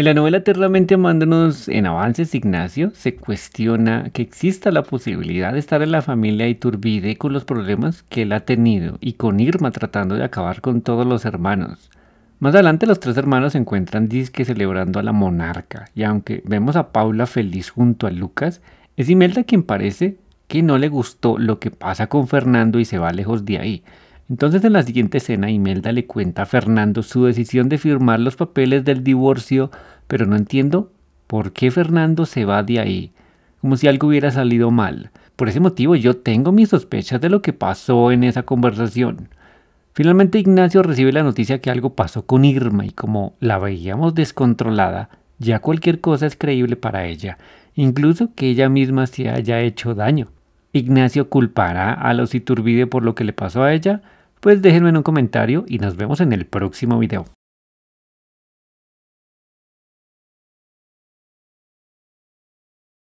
En la novela Eternamente Amándonos en Avances, Ignacio se cuestiona que exista la posibilidad de estar en la familia Iturbide con los problemas que él ha tenido y con Irma tratando de acabar con todos los hermanos. Más adelante los tres hermanos se encuentran disque celebrando a la monarca y aunque vemos a Paula feliz junto a Lucas, es Imelda quien parece que no le gustó lo que pasa con Fernando y se va lejos de ahí. Entonces en la siguiente escena Imelda le cuenta a Fernando su decisión de firmar los papeles del divorcio pero no entiendo por qué Fernando se va de ahí, como si algo hubiera salido mal. Por ese motivo yo tengo mis sospechas de lo que pasó en esa conversación. Finalmente Ignacio recibe la noticia que algo pasó con Irma y como la veíamos descontrolada, ya cualquier cosa es creíble para ella, incluso que ella misma se haya hecho daño. Ignacio culpará a los Iturbide por lo que le pasó a ella, pues déjenme en un comentario y nos vemos en el próximo video.